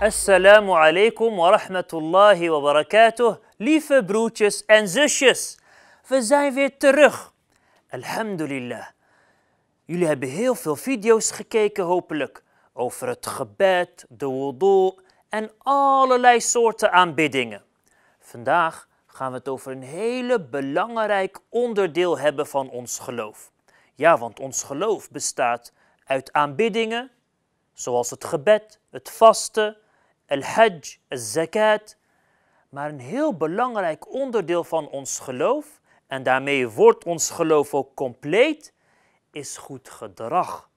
Assalamu alaikum wa rahmatullahi wa barakatuh. Lieve broertjes en zusjes, we zijn weer terug. Alhamdulillah. Jullie hebben heel veel video's gekeken hopelijk over het gebed, de wudu en allerlei soorten aanbiddingen. Vandaag gaan we het over een hele belangrijk onderdeel hebben van ons geloof. Ja, want ons geloof bestaat uit aanbiddingen, zoals het gebed, het vasten, el hajj, el zakat. Maar een heel belangrijk onderdeel van ons geloof, en daarmee wordt ons geloof ook compleet, is goed gedrag.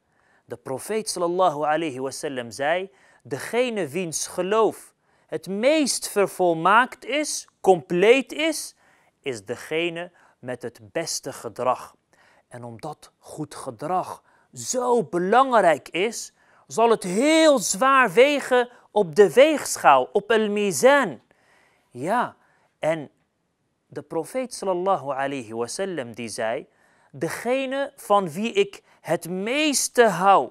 De profeet sallallahu alayhi wasallam zei, degene wiens geloof het meest vervolmaakt is, compleet is, is degene met het beste gedrag. En omdat goed gedrag zo belangrijk is, zal het heel zwaar wegen op de weegschaal, op el mizan. Ja, en de profeet sallallahu alayhi wasallam die zei, degene van wie ik het meeste hou.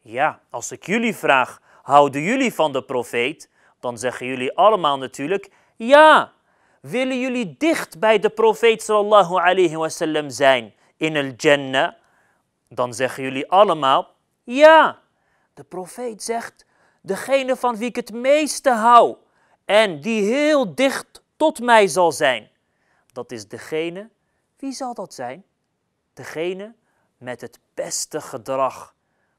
Ja, als ik jullie vraag, houden jullie van de profeet? Dan zeggen jullie allemaal natuurlijk, ja, willen jullie dicht bij de profeet sallallahu alayhi wasallam zijn in el Jannah? Dan zeggen jullie allemaal, ja. De profeet zegt, degene van wie ik het meeste hou en die heel dicht tot mij zal zijn. Dat is degene, wie zal dat zijn? Degene met het beste gedrag.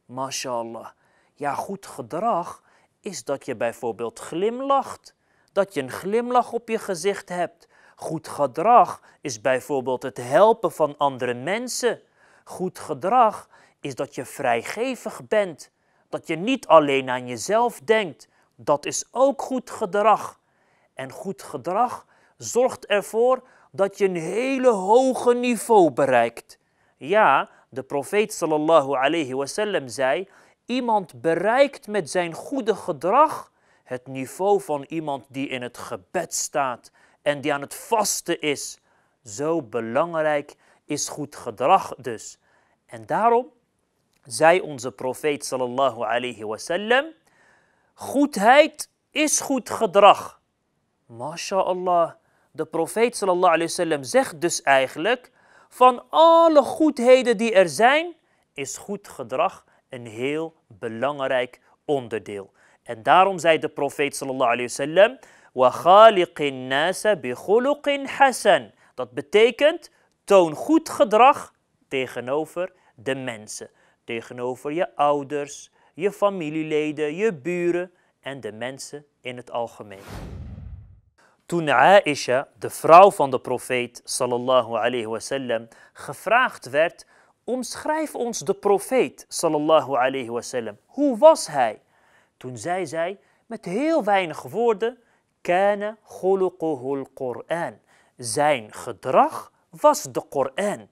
Mashallah. Ja, goed gedrag is dat je bijvoorbeeld glimlacht dat je een glimlach op je gezicht hebt. Goed gedrag is bijvoorbeeld het helpen van andere mensen. Goed gedrag is dat je vrijgevig bent, dat je niet alleen aan jezelf denkt. Dat is ook goed gedrag. En goed gedrag zorgt ervoor dat je een hele hoge niveau bereikt. Ja, de profeet sallallahu alayhi wasallam zei: iemand bereikt met zijn goede gedrag het niveau van iemand die in het gebed staat en die aan het vasten is. Zo belangrijk is goed gedrag dus. En daarom zei onze profeet sallallahu alayhi wasallam: goedheid is goed gedrag. MashaAllah, de profeet sallallahu alayhi wasallam zegt dus eigenlijk: van alle goedheden die er zijn, is goed gedrag een heel belangrijk onderdeel. En daarom zei de profeet sallallahu alayhi wa khaliqin nasa bi khuluqin hasan. Dat betekent toon goed gedrag tegenover de mensen, tegenover je ouders, je familieleden, je buren en de mensen in het algemeen. Toen Aisha, de vrouw van de profeet sallallahu alayhi wasallam, gevraagd werd: "Omschrijf ons de profeet sallallahu alayhi wasallam. Hoe was hij?" Toen zei zij met heel weinig woorden, kana khuluquhul Qur'an. Zijn gedrag was de Koran,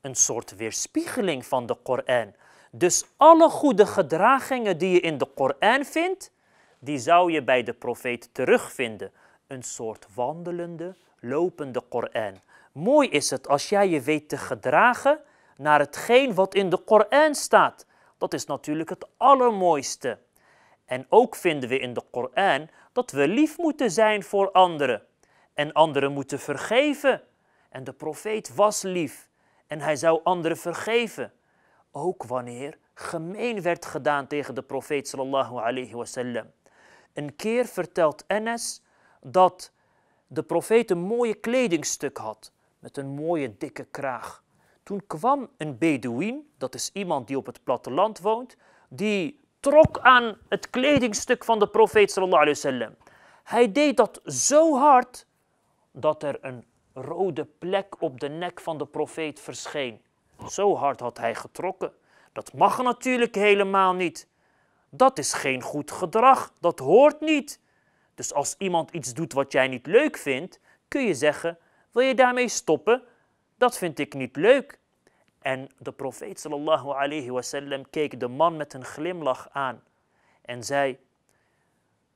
een soort weerspiegeling van de Koran. Dus alle goede gedragingen die je in de Koran vindt, die zou je bij de profeet terugvinden. Een soort wandelende, lopende Koran. Mooi is het als jij je weet te gedragen naar hetgeen wat in de Koran staat. Dat is natuurlijk het allermooiste. En ook vinden we in de Koran dat we lief moeten zijn voor anderen en anderen moeten vergeven. En de profeet was lief en hij zou anderen vergeven. Ook wanneer gemeen werd gedaan tegen de profeet sallallahu alayhi wasallam. Een keer vertelt Enes dat de profeet een mooie kledingstuk had met een mooie dikke kraag. Toen kwam een Bedouin, dat is iemand die op het platteland woont, die trok aan het kledingstuk van de profeet sallallahu Hij deed dat zo hard dat er een rode plek op de nek van de profeet verscheen. Zo hard had hij getrokken. Dat mag natuurlijk helemaal niet. Dat is geen goed gedrag, dat hoort niet. Dus als iemand iets doet wat jij niet leuk vindt, kun je zeggen: Wil je daarmee stoppen? Dat vind ik niet leuk. En de profeet sallallahu alayhi wasallam keek de man met een glimlach aan en zei,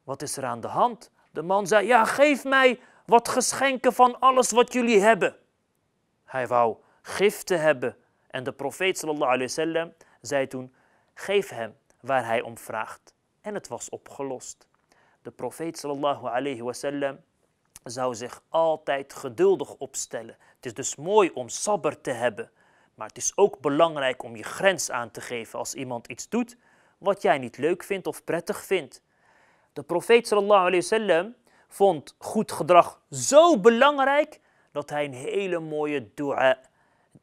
wat is er aan de hand? De man zei, ja geef mij wat geschenken van alles wat jullie hebben. Hij wou giften hebben en de profeet sallallahu alayhi wasallam zei toen, geef hem waar hij om vraagt. En het was opgelost. De profeet sallallahu alayhi wasallam zou zich altijd geduldig opstellen. Het is dus mooi om sabber te hebben. Maar het is ook belangrijk om je grens aan te geven als iemand iets doet wat jij niet leuk vindt of prettig vindt. De profeet sallallahu alayhi vond goed gedrag zo belangrijk dat hij een hele mooie dua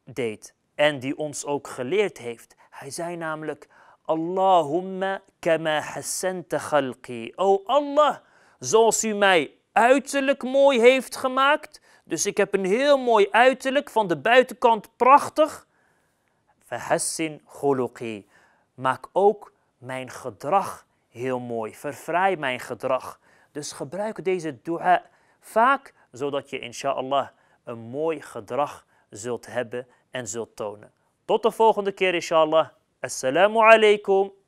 deed en die ons ook geleerd heeft. Hij zei namelijk: Allahumma kama hassanta khalqi. O Allah, zoals u mij uiterlijk mooi heeft gemaakt. Dus ik heb een heel mooi uiterlijk, van de buitenkant prachtig. Verhassin khuluqi. Maak ook mijn gedrag heel mooi. Verfraai mijn gedrag. Dus gebruik deze dua vaak, zodat je inshallah een mooi gedrag zult hebben en zult tonen. Tot de volgende keer inshallah. Assalamu alaikum.